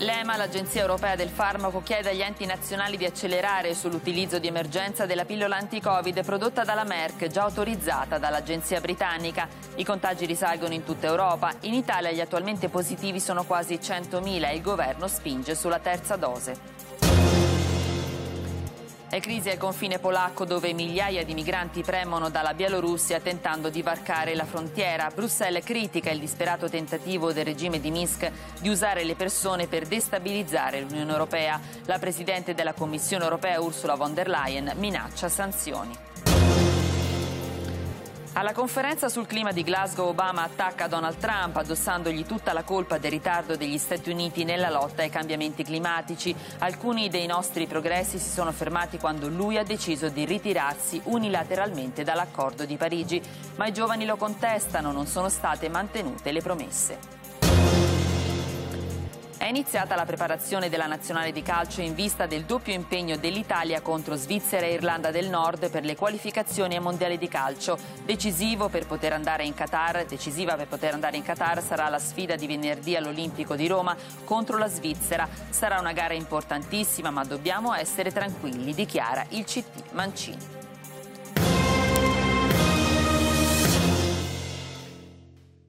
L'EMA, l'Agenzia Europea del Farmaco, chiede agli enti nazionali di accelerare sull'utilizzo di emergenza della pillola anti-Covid prodotta dalla Merck, già autorizzata dall'Agenzia Britannica. I contagi risalgono in tutta Europa. In Italia gli attualmente positivi sono quasi 100.000 e il governo spinge sulla terza dose. È crisi al confine polacco dove migliaia di migranti premono dalla Bielorussia tentando di varcare la frontiera. Bruxelles critica il disperato tentativo del regime di Minsk di usare le persone per destabilizzare l'Unione Europea. La Presidente della Commissione Europea Ursula von der Leyen minaccia sanzioni. Alla conferenza sul clima di Glasgow Obama attacca Donald Trump addossandogli tutta la colpa del ritardo degli Stati Uniti nella lotta ai cambiamenti climatici. Alcuni dei nostri progressi si sono fermati quando lui ha deciso di ritirarsi unilateralmente dall'accordo di Parigi, ma i giovani lo contestano, non sono state mantenute le promesse. È iniziata la preparazione della nazionale di calcio in vista del doppio impegno dell'Italia contro Svizzera e Irlanda del Nord per le qualificazioni ai mondiali di calcio. Decisivo per poter andare in Qatar, decisiva per poter andare in Qatar sarà la sfida di venerdì all'Olimpico di Roma contro la Svizzera. Sarà una gara importantissima, ma dobbiamo essere tranquilli, dichiara il CT Mancini.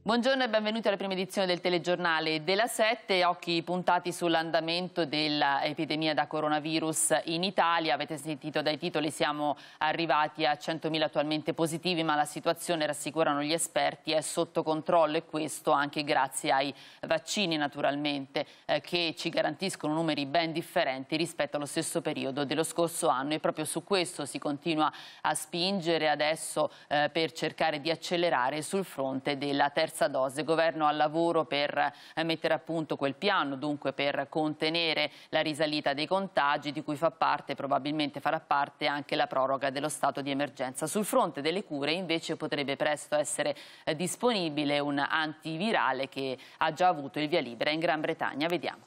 Buongiorno e benvenuti alla prima edizione del telegiornale della 7, occhi puntati sull'andamento dell'epidemia da coronavirus in Italia. Avete sentito dai titoli, siamo arrivati a 100.000 attualmente positivi, ma la situazione, rassicurano gli esperti, è sotto controllo e questo anche grazie ai vaccini naturalmente, eh, che ci garantiscono numeri ben differenti rispetto allo stesso periodo dello scorso anno e proprio su questo si continua a spingere adesso eh, per cercare di accelerare sul fronte della terza terza dose. Governo al lavoro per eh, mettere a punto quel piano, dunque per contenere la risalita dei contagi di cui fa parte, probabilmente farà parte anche la proroga dello stato di emergenza. Sul fronte delle cure invece potrebbe presto essere eh, disponibile un antivirale che ha già avuto il via libera in Gran Bretagna. Vediamo.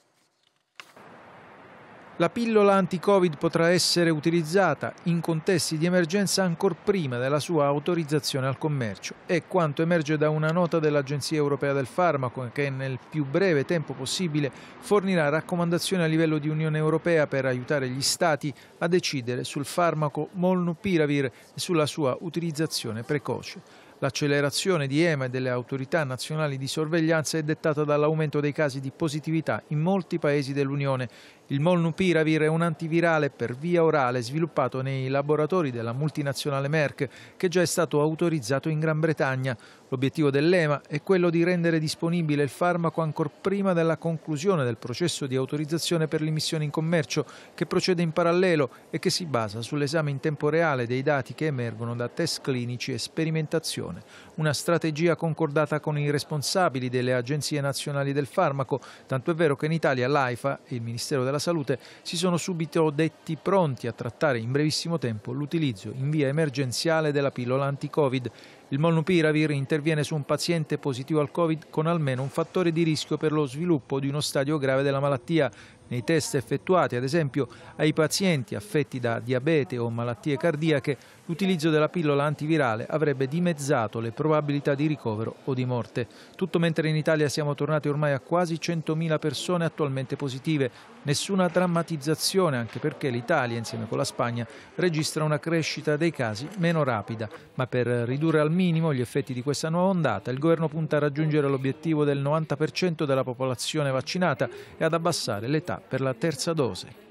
La pillola anti-Covid potrà essere utilizzata in contesti di emergenza ancor prima della sua autorizzazione al commercio. È quanto emerge da una nota dell'Agenzia Europea del Farmaco che nel più breve tempo possibile fornirà raccomandazioni a livello di Unione Europea per aiutare gli Stati a decidere sul farmaco Molnupiravir e sulla sua utilizzazione precoce. L'accelerazione di EMA e delle autorità nazionali di sorveglianza è dettata dall'aumento dei casi di positività in molti paesi dell'Unione il Molnupiravir è un antivirale per via orale sviluppato nei laboratori della multinazionale Merck che già è stato autorizzato in Gran Bretagna. L'obiettivo dell'EMA è quello di rendere disponibile il farmaco ancor prima della conclusione del processo di autorizzazione per l'immissione in commercio che procede in parallelo e che si basa sull'esame in tempo reale dei dati che emergono da test clinici e sperimentazione. Una strategia concordata con i responsabili delle agenzie nazionali del farmaco, tanto è vero che in Italia l'AIFA e il Ministero della Salute si sono subito detti pronti a trattare in brevissimo tempo l'utilizzo in via emergenziale della pillola anti-Covid il molnupiravir interviene su un paziente positivo al Covid con almeno un fattore di rischio per lo sviluppo di uno stadio grave della malattia, nei test effettuati ad esempio ai pazienti affetti da diabete o malattie cardiache, l'utilizzo della pillola antivirale avrebbe dimezzato le probabilità di ricovero o di morte. Tutto mentre in Italia siamo tornati ormai a quasi 100.000 persone attualmente positive, nessuna drammatizzazione anche perché l'Italia insieme con la Spagna registra una crescita dei casi meno rapida, ma per ridurre al minimo gli effetti di questa nuova ondata il governo punta a raggiungere l'obiettivo del 90% della popolazione vaccinata e ad abbassare l'età per la terza dose.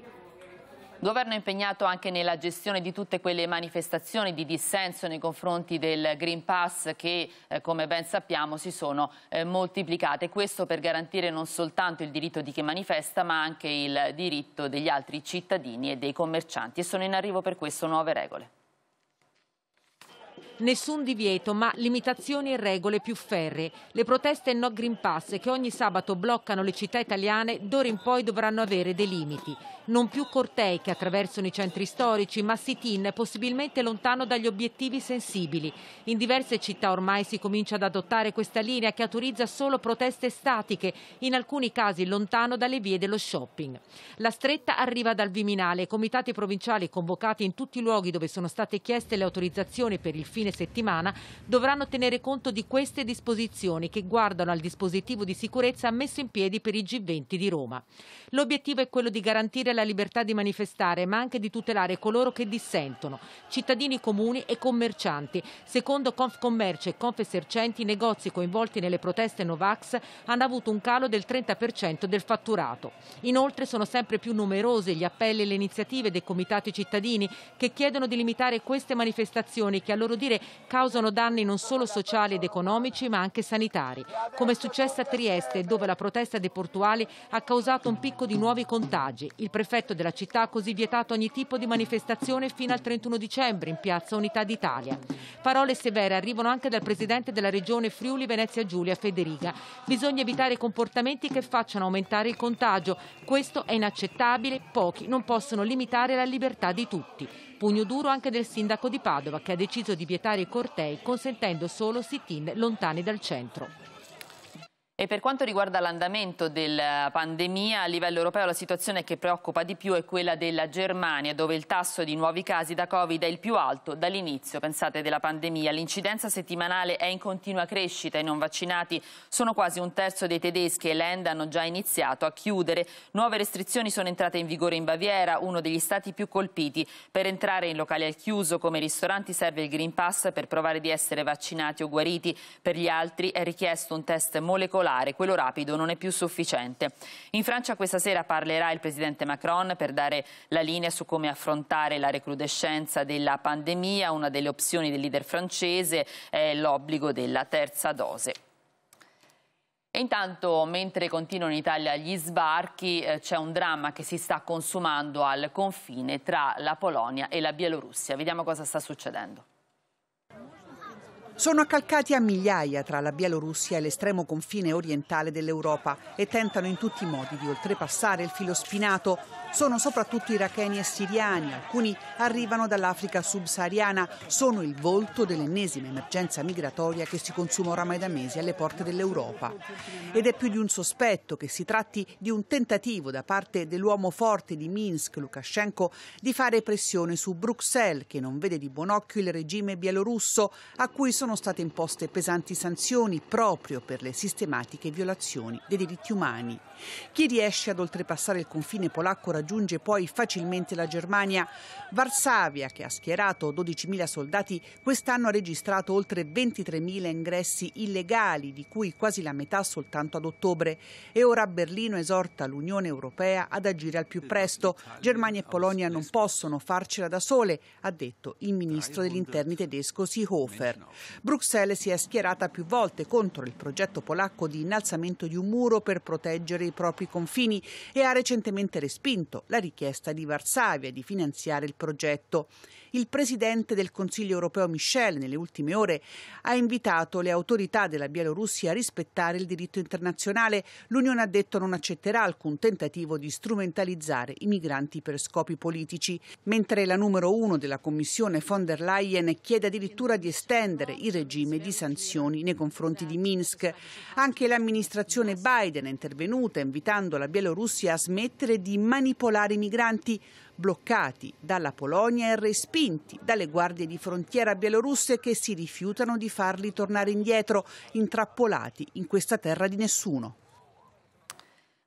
Governo impegnato anche nella gestione di tutte quelle manifestazioni di dissenso nei confronti del Green Pass che, eh, come ben sappiamo, si sono eh, moltiplicate. Questo per garantire non soltanto il diritto di chi manifesta, ma anche il diritto degli altri cittadini e dei commercianti. E sono in arrivo per questo nuove regole. Nessun divieto, ma limitazioni e regole più ferre. Le proteste no Green Pass che ogni sabato bloccano le città italiane d'ora in poi dovranno avere dei limiti. Non più cortei che attraversano i centri storici, ma sit-in possibilmente lontano dagli obiettivi sensibili. In diverse città ormai si comincia ad adottare questa linea che autorizza solo proteste statiche, in alcuni casi lontano dalle vie dello shopping. La stretta arriva dal Viminale. Comitati provinciali convocati in tutti i luoghi dove sono state chieste le autorizzazioni per il fine fine settimana dovranno tenere conto di queste disposizioni che guardano al dispositivo di sicurezza messo in piedi per i G20 di Roma. L'obiettivo è quello di garantire la libertà di manifestare, ma anche di tutelare coloro che dissentono, cittadini comuni e commercianti. Secondo Confcommercio e Confesercenti, i negozi coinvolti nelle proteste Novax hanno avuto un calo del 30% del fatturato. Inoltre sono sempre più numerose gli appelli e le iniziative dei comitati cittadini che chiedono di limitare queste manifestazioni che a loro dire causano danni non solo sociali ed economici ma anche sanitari, come è successo a Trieste dove la protesta dei portuali ha causato un picco di nuovi contagi. Il prefetto della città ha così vietato ogni tipo di manifestazione fino al 31 dicembre in piazza Unità d'Italia. Parole severe arrivano anche dal presidente della regione Friuli Venezia Giulia Federica. Bisogna evitare comportamenti che facciano aumentare il contagio. Questo è inaccettabile, pochi non possono limitare la libertà di tutti. Pugno duro anche del sindaco di Padova che ha deciso di vietare i cortei consentendo solo sit-in lontani dal centro. E per quanto riguarda l'andamento della pandemia, a livello europeo la situazione che preoccupa di più è quella della Germania, dove il tasso di nuovi casi da Covid è il più alto dall'inizio, pensate, della pandemia. L'incidenza settimanale è in continua crescita, i non vaccinati sono quasi un terzo dei tedeschi e l'End hanno già iniziato a chiudere. Nuove restrizioni sono entrate in vigore in Baviera, uno degli stati più colpiti. Per entrare in locali al chiuso come ristoranti serve il Green Pass per provare di essere vaccinati o guariti. Per gli altri è richiesto un test molecolare regolare, quello rapido non è più sufficiente. In Francia questa sera parlerà il presidente Macron per dare la linea su come affrontare la recrudescenza della pandemia. Una delle opzioni del leader francese è l'obbligo della terza dose. E intanto, mentre continuano in Italia gli sbarchi, eh, c'è un dramma che si sta consumando al confine tra la Polonia e la Bielorussia. Vediamo cosa sta succedendo sono accalcati a migliaia tra la Bielorussia e l'estremo confine orientale dell'Europa e tentano in tutti i modi di oltrepassare il filo spinato sono soprattutto iracheni e siriani, alcuni arrivano dall'Africa subsahariana, sono il volto dell'ennesima emergenza migratoria che si consuma oramai da mesi alle porte dell'Europa. Ed è più di un sospetto che si tratti di un tentativo da parte dell'uomo forte di Minsk, Lukashenko, di fare pressione su Bruxelles, che non vede di buon occhio il regime bielorusso, a cui sono state imposte pesanti sanzioni proprio per le sistematiche violazioni dei diritti umani. Chi riesce ad oltrepassare il confine polacco raggiunge poi facilmente la Germania. Varsavia, che ha schierato 12.000 soldati, quest'anno ha registrato oltre 23.000 ingressi illegali, di cui quasi la metà soltanto ad ottobre. E ora Berlino esorta l'Unione Europea ad agire al più presto. Germania e Polonia non possono farcela da sole, ha detto il ministro degli interni tedesco Seehofer. Bruxelles si è schierata più volte contro il progetto polacco di innalzamento di un muro per proteggere i propri confini e ha recentemente respinto appunto la richiesta di Varsavia di finanziare il progetto. Il presidente del Consiglio europeo Michel nelle ultime ore ha invitato le autorità della Bielorussia a rispettare il diritto internazionale. L'Unione ha detto non accetterà alcun tentativo di strumentalizzare i migranti per scopi politici, mentre la numero uno della Commissione von der Leyen chiede addirittura di estendere il regime di sanzioni nei confronti di Minsk. Anche l'amministrazione Biden è intervenuta invitando la Bielorussia a smettere di manipolare popolare i migranti bloccati dalla Polonia e respinti dalle guardie di frontiera bielorusse che si rifiutano di farli tornare indietro, intrappolati in questa terra di nessuno.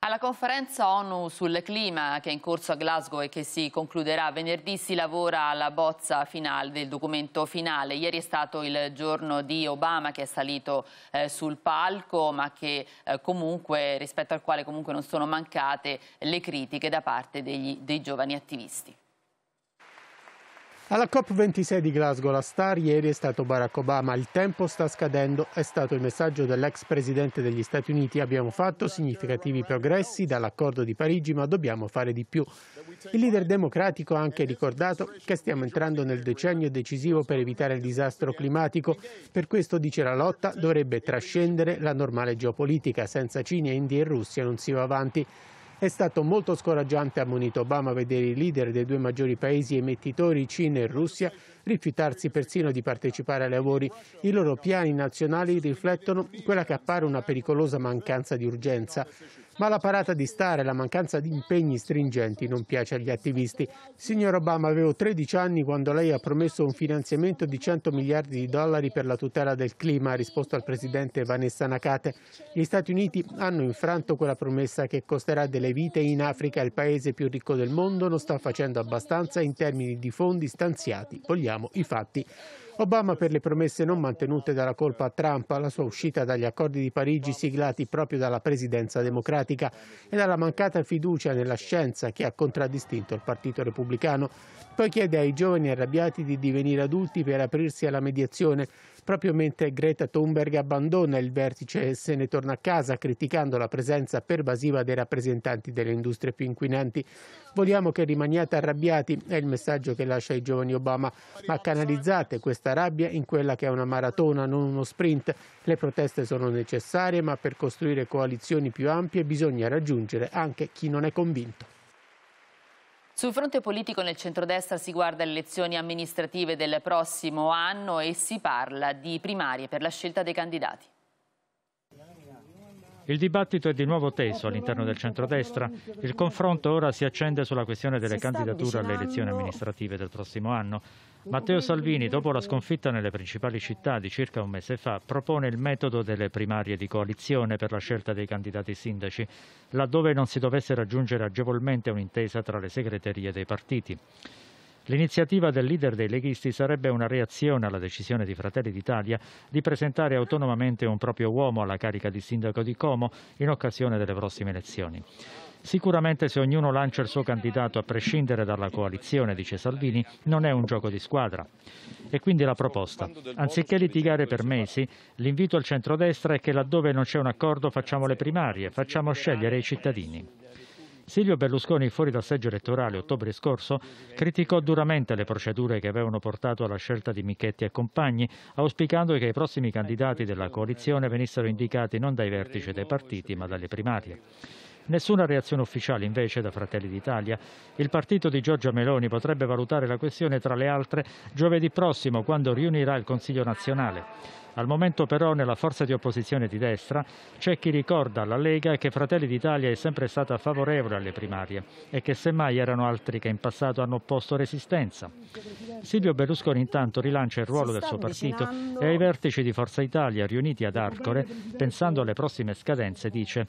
Alla conferenza ONU sul clima che è in corso a Glasgow e che si concluderà venerdì si lavora alla bozza finale del documento finale. Ieri è stato il giorno di Obama che è salito eh, sul palco ma che, eh, comunque, rispetto al quale comunque non sono mancate le critiche da parte degli, dei giovani attivisti. Alla COP26 di Glasgow la star ieri è stato Barack Obama, il tempo sta scadendo, è stato il messaggio dell'ex presidente degli Stati Uniti, abbiamo fatto significativi progressi dall'accordo di Parigi ma dobbiamo fare di più. Il leader democratico ha anche ricordato che stiamo entrando nel decennio decisivo per evitare il disastro climatico, per questo dice la lotta dovrebbe trascendere la normale geopolitica, senza Cina, India e Russia non si va avanti. È stato molto scoraggiante, ha ammonito Obama, vedere i leader dei due maggiori paesi emettitori, Cina e Russia, rifiutarsi persino di partecipare ai lavori. I loro piani nazionali riflettono quella che appare una pericolosa mancanza di urgenza. Ma la parata di stare la mancanza di impegni stringenti non piace agli attivisti. Signor Obama, avevo 13 anni quando lei ha promesso un finanziamento di 100 miliardi di dollari per la tutela del clima, ha risposto al presidente Vanessa Nakate. Gli Stati Uniti hanno infranto quella promessa che costerà delle vite in Africa, il paese più ricco del mondo, non sta facendo abbastanza in termini di fondi stanziati. Vogliamo Vediamo i fatti. Obama per le promesse non mantenute dalla colpa a Trump, alla sua uscita dagli accordi di Parigi siglati proprio dalla presidenza democratica e dalla mancata fiducia nella scienza che ha contraddistinto il Partito Repubblicano. Poi chiede ai giovani arrabbiati di divenire adulti per aprirsi alla mediazione proprio mentre Greta Thunberg abbandona il vertice e se ne torna a casa criticando la presenza pervasiva dei rappresentanti delle industrie più inquinanti. Vogliamo che rimaniate arrabbiati, è il messaggio che lascia ai giovani Obama, ma canalizzate questa rabbia in quella che è una maratona, non uno sprint. Le proteste sono necessarie, ma per costruire coalizioni più ampie bisogna raggiungere anche chi non è convinto. Sul fronte politico nel centrodestra si guarda le elezioni amministrative del prossimo anno e si parla di primarie per la scelta dei candidati. Il dibattito è di nuovo teso all'interno del centrodestra. Il confronto ora si accende sulla questione delle candidature alle elezioni amministrative del prossimo anno. Matteo Salvini, dopo la sconfitta nelle principali città di circa un mese fa, propone il metodo delle primarie di coalizione per la scelta dei candidati sindaci, laddove non si dovesse raggiungere agevolmente un'intesa tra le segreterie dei partiti. L'iniziativa del leader dei leghisti sarebbe una reazione alla decisione di Fratelli d'Italia di presentare autonomamente un proprio uomo alla carica di sindaco di Como in occasione delle prossime elezioni. Sicuramente se ognuno lancia il suo candidato a prescindere dalla coalizione, dice Salvini, non è un gioco di squadra. E quindi la proposta. Anziché litigare per mesi, l'invito al centrodestra è che laddove non c'è un accordo facciamo le primarie, facciamo scegliere i cittadini. Silvio Berlusconi, fuori dal seggio elettorale ottobre scorso, criticò duramente le procedure che avevano portato alla scelta di Michetti e compagni, auspicando che i prossimi candidati della coalizione venissero indicati non dai vertici dei partiti ma dalle primarie. Nessuna reazione ufficiale invece da Fratelli d'Italia. Il partito di Giorgia Meloni potrebbe valutare la questione tra le altre giovedì prossimo quando riunirà il Consiglio nazionale. Al momento però nella forza di opposizione di destra c'è chi ricorda alla Lega che Fratelli d'Italia è sempre stata favorevole alle primarie e che semmai erano altri che in passato hanno opposto resistenza. Silvio Berlusconi intanto rilancia il ruolo del suo partito e ai vertici di Forza Italia riuniti ad Arcore, pensando alle prossime scadenze, dice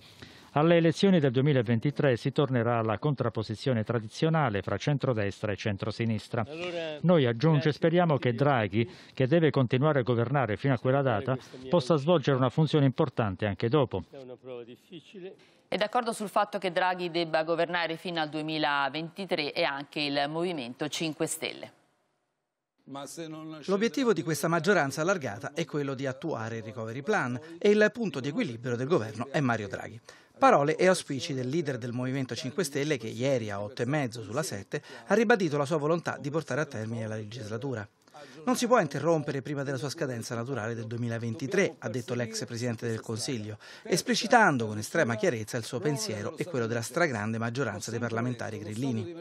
alle elezioni del 2023 si tornerà alla contrapposizione tradizionale fra centrodestra e centrosinistra. Noi, aggiunge, speriamo che Draghi, che deve continuare a governare fino a quella data, possa svolgere una funzione importante anche dopo. È d'accordo sul fatto che Draghi debba governare fino al 2023 e anche il Movimento 5 Stelle. L'obiettivo di questa maggioranza allargata è quello di attuare il recovery plan e il punto di equilibrio del governo è Mario Draghi. Parole e auspici del leader del Movimento 5 Stelle che ieri a 8 e mezzo sulla 7 ha ribadito la sua volontà di portare a termine la legislatura non si può interrompere prima della sua scadenza naturale del 2023, ha detto l'ex Presidente del Consiglio, esplicitando con estrema chiarezza il suo pensiero e quello della stragrande maggioranza dei parlamentari grillini.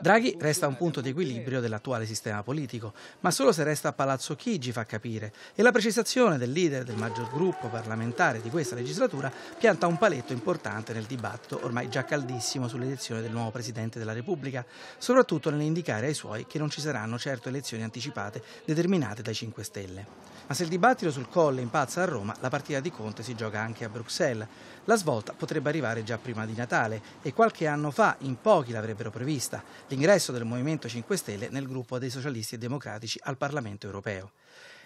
Draghi resta un punto di equilibrio dell'attuale sistema politico, ma solo se resta a Palazzo Chigi, fa capire, e la precisazione del leader del maggior gruppo parlamentare di questa legislatura pianta un paletto importante nel dibattito ormai già caldissimo sull'elezione del nuovo Presidente della Repubblica, soprattutto nell'indicare ai suoi che non ci saranno certo elezioni anticipate determinate dai 5 Stelle. Ma se il dibattito sul Colle impazza a Roma, la partita di Conte si gioca anche a Bruxelles. La svolta potrebbe arrivare già prima di Natale e qualche anno fa in pochi l'avrebbero prevista, l'ingresso del Movimento 5 Stelle nel gruppo dei socialisti e democratici al Parlamento europeo.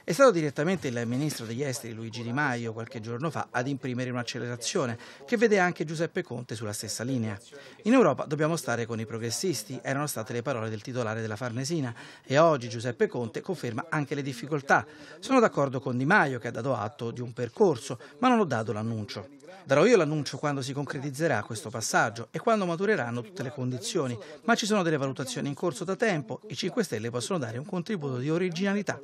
È stato direttamente il ministro degli esteri Luigi Di Maio qualche giorno fa ad imprimere un'accelerazione che vede anche Giuseppe Conte sulla stessa linea. In Europa dobbiamo stare con i progressisti, erano state le parole del titolare della Farnesina e oggi Giuseppe Conte conferma anche le difficoltà. Sono d'accordo con Di Maio che ha dato atto di un percorso, ma non ho dato l'annuncio. Darò io l'annuncio quando si concretizzerà questo passaggio e quando matureranno tutte le condizioni, ma ci sono delle valutazioni in corso da tempo, i 5 Stelle possono dare un contributo di originalità.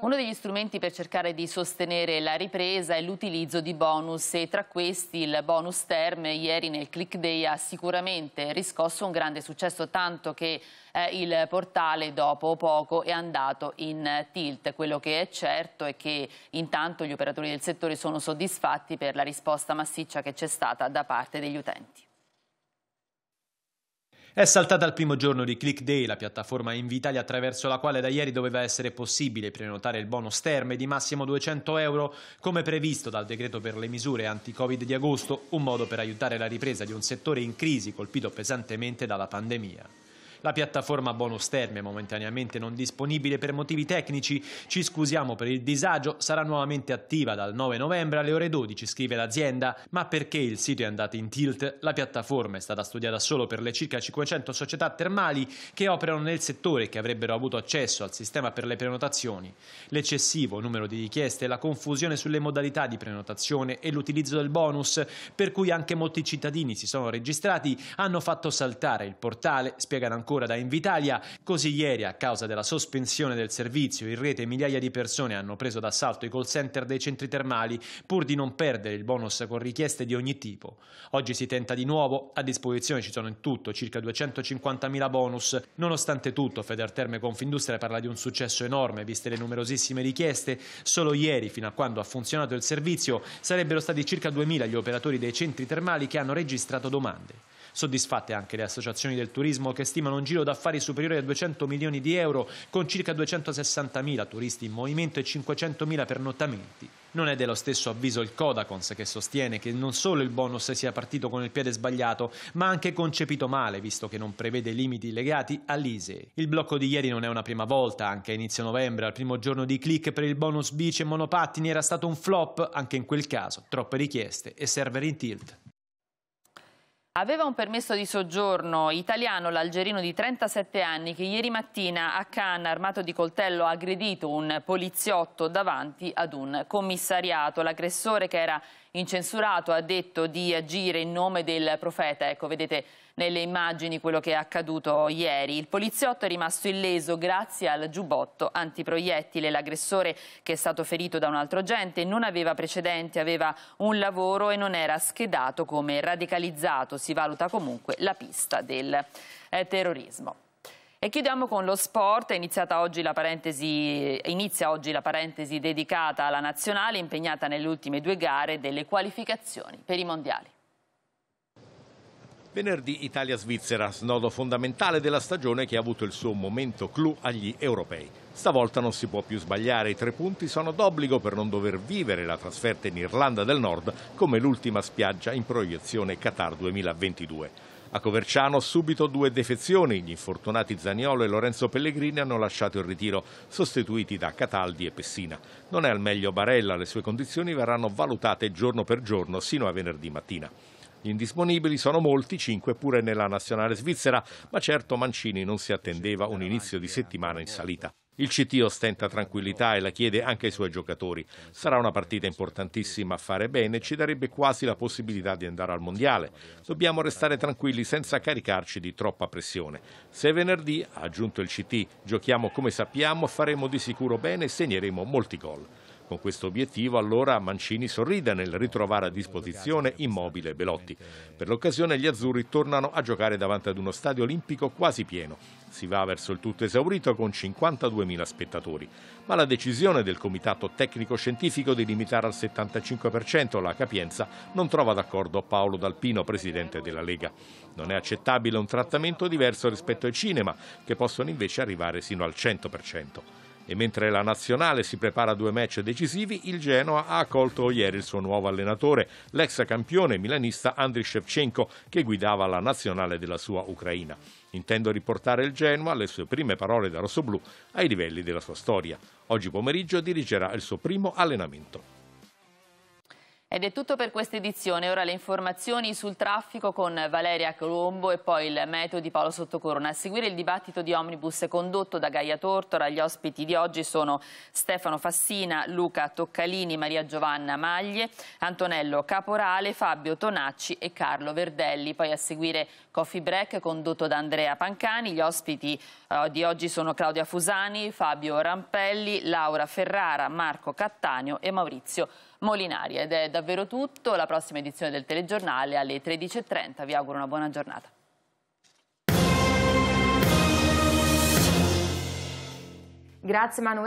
Uno degli strumenti per cercare di sostenere la ripresa è l'utilizzo di bonus e tra questi il bonus term ieri nel click day ha sicuramente riscosso un grande successo tanto che eh, il portale dopo poco è andato in tilt. Quello che è certo è che intanto gli operatori del settore sono soddisfatti per la risposta massiccia che c'è stata da parte degli utenti. È saltata al primo giorno di Click Day, la piattaforma Invitalia attraverso la quale da ieri doveva essere possibile prenotare il bonus terme di massimo 200 euro, come previsto dal decreto per le misure anti-Covid di agosto, un modo per aiutare la ripresa di un settore in crisi colpito pesantemente dalla pandemia. La piattaforma bonus terme è momentaneamente non disponibile per motivi tecnici. Ci scusiamo per il disagio, sarà nuovamente attiva dal 9 novembre alle ore 12, scrive l'azienda, ma perché il sito è andato in tilt? La piattaforma è stata studiata solo per le circa 500 società termali che operano nel settore e che avrebbero avuto accesso al sistema per le prenotazioni. L'eccessivo numero di richieste e la confusione sulle modalità di prenotazione e l'utilizzo del bonus, per cui anche molti cittadini si sono registrati, hanno fatto saltare il portale, spiegano ancora ancora da Invitalia. Così ieri, a causa della sospensione del servizio, in rete migliaia di persone hanno preso d'assalto i call center dei centri termali pur di non perdere il bonus con richieste di ogni tipo. Oggi si tenta di nuovo, a disposizione ci sono in tutto circa 250.000 bonus. Nonostante tutto, Federterme Confindustria parla di un successo enorme, viste le numerosissime richieste. Solo ieri, fino a quando ha funzionato il servizio, sarebbero stati circa 2.000 gli operatori dei centri termali che hanno registrato domande. Soddisfatte anche le associazioni del turismo che stimano un giro d'affari superiore a 200 milioni di euro con circa 260 mila turisti in movimento e 500 mila pernottamenti. Non è dello stesso avviso il Codacons che sostiene che non solo il bonus sia partito con il piede sbagliato, ma anche concepito male, visto che non prevede limiti legati all'ISE. Il blocco di ieri non è una prima volta, anche a inizio novembre, al primo giorno di click per il bonus bici e monopattini era stato un flop, anche in quel caso, troppe richieste e server in tilt aveva un permesso di soggiorno italiano l'algerino di 37 anni che ieri mattina a Cannes armato di coltello ha aggredito un poliziotto davanti ad un commissariato. L'aggressore che era incensurato ha detto di agire in nome del profeta. Ecco, vedete nelle immagini quello che è accaduto ieri. Il poliziotto è rimasto illeso grazie al giubbotto antiproiettile. L'aggressore che è stato ferito da un altro agente non aveva precedenti, aveva un lavoro e non era schedato come radicalizzato. Si valuta comunque la pista del eh, terrorismo. E chiudiamo con lo sport, oggi inizia oggi la parentesi dedicata alla nazionale impegnata nelle ultime due gare delle qualificazioni per i mondiali. Venerdì Italia-Svizzera, snodo fondamentale della stagione che ha avuto il suo momento clou agli europei. Stavolta non si può più sbagliare, i tre punti sono d'obbligo per non dover vivere la trasferta in Irlanda del Nord come l'ultima spiaggia in proiezione Qatar 2022. A Coverciano subito due defezioni, gli infortunati Zaniolo e Lorenzo Pellegrini hanno lasciato il ritiro, sostituiti da Cataldi e Pessina. Non è al meglio Barella, le sue condizioni verranno valutate giorno per giorno sino a venerdì mattina. Gli indisponibili sono molti, 5 pure nella nazionale svizzera, ma certo Mancini non si attendeva un inizio di settimana in salita. Il CT ostenta tranquillità e la chiede anche ai suoi giocatori. Sarà una partita importantissima a fare bene e ci darebbe quasi la possibilità di andare al Mondiale. Dobbiamo restare tranquilli senza caricarci di troppa pressione. Se venerdì, ha aggiunto il CT, giochiamo come sappiamo, faremo di sicuro bene e segneremo molti gol. Con questo obiettivo allora Mancini sorride nel ritrovare a disposizione Immobile Belotti. Per l'occasione gli azzurri tornano a giocare davanti ad uno stadio olimpico quasi pieno. Si va verso il tutto esaurito con 52.000 spettatori, ma la decisione del Comitato Tecnico Scientifico di limitare al 75% la capienza non trova d'accordo Paolo D'Alpino, presidente della Lega. Non è accettabile un trattamento diverso rispetto ai cinema, che possono invece arrivare sino al 100%. E mentre la nazionale si prepara a due match decisivi, il Genoa ha accolto ieri il suo nuovo allenatore, l'ex campione milanista Andriy Shevchenko, che guidava la nazionale della sua Ucraina. Intendo riportare il Genoa, le sue prime parole da rossoblù, ai livelli della sua storia. Oggi pomeriggio dirigerà il suo primo allenamento. Ed è tutto per questa edizione. Ora le informazioni sul traffico con Valeria Colombo e poi il metodo di Paolo Sottocorona. A seguire il dibattito di Omnibus condotto da Gaia Tortora. Gli ospiti di oggi sono Stefano Fassina, Luca Toccalini, Maria Giovanna Maglie, Antonello Caporale, Fabio Tonacci e Carlo Verdelli. Poi a seguire Coffee Break condotto da Andrea Pancani. Gli ospiti eh, di oggi sono Claudia Fusani, Fabio Rampelli, Laura Ferrara, Marco Cattaneo e Maurizio Molinari. Ed è davvero tutto, la prossima edizione del telegiornale alle 13.30. Vi auguro una buona giornata. Grazie Manuel.